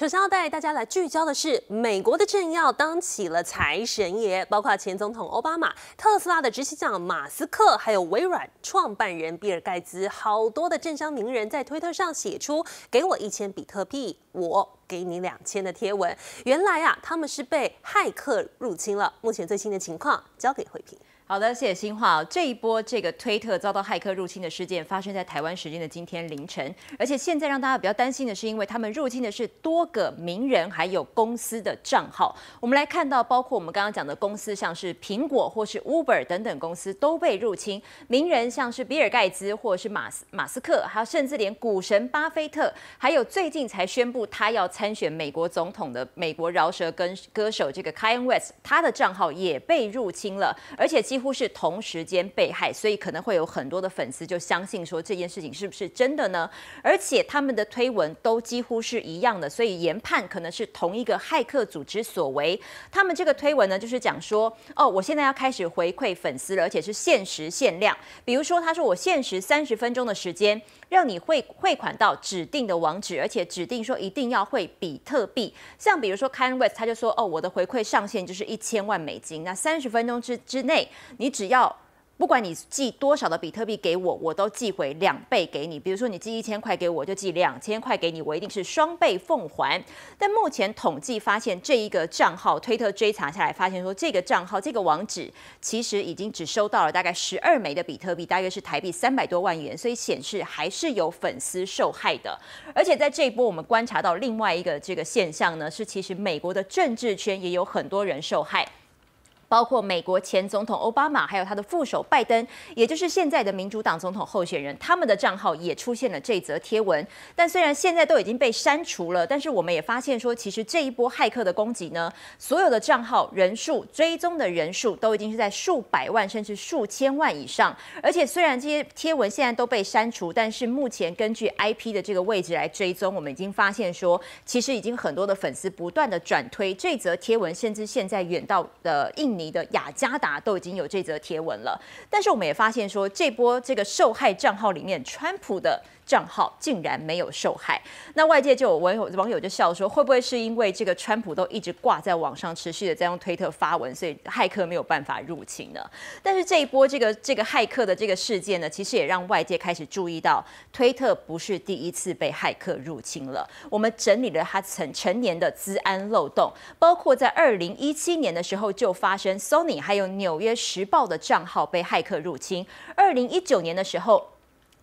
首先要带大家来聚焦的是，美国的政要当起了财神爷，包括前总统奥巴马、特斯拉的执行长马斯克，还有微软创办人比尔盖茨，好多的政商名人，在推特上写出“给我一千比特币，我给你两千”的贴文。原来啊，他们是被骇客入侵了。目前最新的情况，交给惠平。好的，谢谢新化。这一波这个推特遭到骇客入侵的事件，发生在台湾时间的今天凌晨。而且现在让大家比较担心的是，因为他们入侵的是多个名人还有公司的账号。我们来看到，包括我们刚刚讲的公司，像是苹果或是 Uber 等等公司都被入侵；名人像是比尔盖茨或是马斯马斯克，还有甚至连股神巴菲特，还有最近才宣布他要参选美国总统的美国饶舌跟歌手这个 Kanye West，他的账号也被入侵了。而且几。几乎是同时间被害，所以可能会有很多的粉丝就相信说这件事情是不是真的呢？而且他们的推文都几乎是一样的，所以研判可能是同一个骇客组织所为。他们这个推文呢，就是讲说哦，我现在要开始回馈粉丝了，而且是限时限量。比如说，他说我限时三十分钟的时间，让你汇汇款到指定的网址，而且指定说一定要汇比特币。像比如说 k a n West，他就说哦，我的回馈上限就是一千万美金，那三十分钟之之内。你只要不管你寄多少的比特币给我，我都寄回两倍给你。比如说你寄一千块给我，就寄两千块给你，我一定是双倍奉还。但目前统计发现，这一个账号推特追查下来，发现说这个账号这个网址其实已经只收到了大概十二枚的比特币，大约是台币三百多万元，所以显示还是有粉丝受害的。而且在这一波，我们观察到另外一个这个现象呢，是其实美国的政治圈也有很多人受害。包括美国前总统奥巴马，还有他的副手拜登，也就是现在的民主党总统候选人，他们的账号也出现了这则贴文。但虽然现在都已经被删除了，但是我们也发现说，其实这一波骇客的攻击呢，所有的账号人数、追踪的人数，都已经是在数百万甚至数千万以上。而且虽然这些贴文现在都被删除，但是目前根据 I P 的这个位置来追踪，我们已经发现说，其实已经很多的粉丝不断的转推这则贴文，甚至现在远到的印。你的雅加达都已经有这则贴文了，但是我们也发现说，这波这个受害账号里面，川普的账号竟然没有受害。那外界就有网友网友就笑说，会不会是因为这个川普都一直挂在网上，持续的在用推特发文，所以骇客没有办法入侵呢？但是这一波这个这个骇客的这个事件呢，其实也让外界开始注意到，推特不是第一次被骇客入侵了。我们整理了他曾成年的资安漏洞，包括在二零一七年的时候就发生。Sony 还有《纽约时报》的账号被骇客入侵。二零一九年的时候。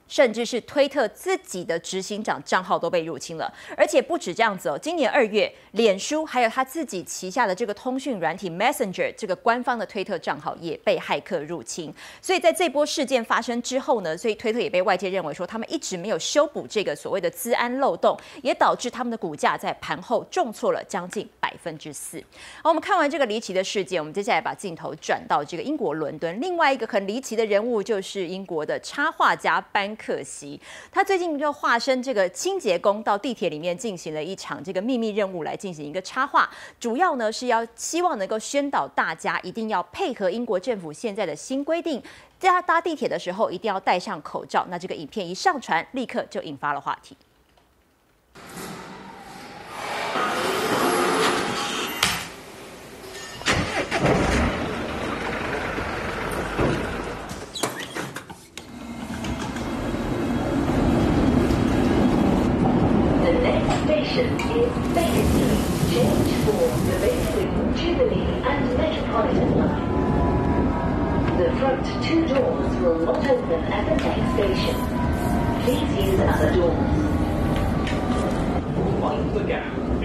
甚至是推特自己的执行长账号都被入侵了，而且不止这样子哦。今年二月，脸书还有他自己旗下的这个通讯软体 Messenger 这个官方的推特账号也被骇客入侵。所以在这波事件发生之后呢，所以推特也被外界认为说他们一直没有修补这个所谓的资安漏洞，也导致他们的股价在盘后重挫了将近百分之四。好，我们看完这个离奇的事件，我们接下来把镜头转到这个英国伦敦，另外一个很离奇的人物就是英国的插画家班。可惜，他最近就化身这个清洁工，到地铁里面进行了一场这个秘密任务，来进行一个插画。主要呢是要希望能够宣导大家一定要配合英国政府现在的新规定，在搭地铁的时候一定要戴上口罩。那这个影片一上传，立刻就引发了话题。station is basically change for the Bakery, Jubilee and Metropolitan line. The front two doors will not open at the next station. Please use other doors. Mind the gap.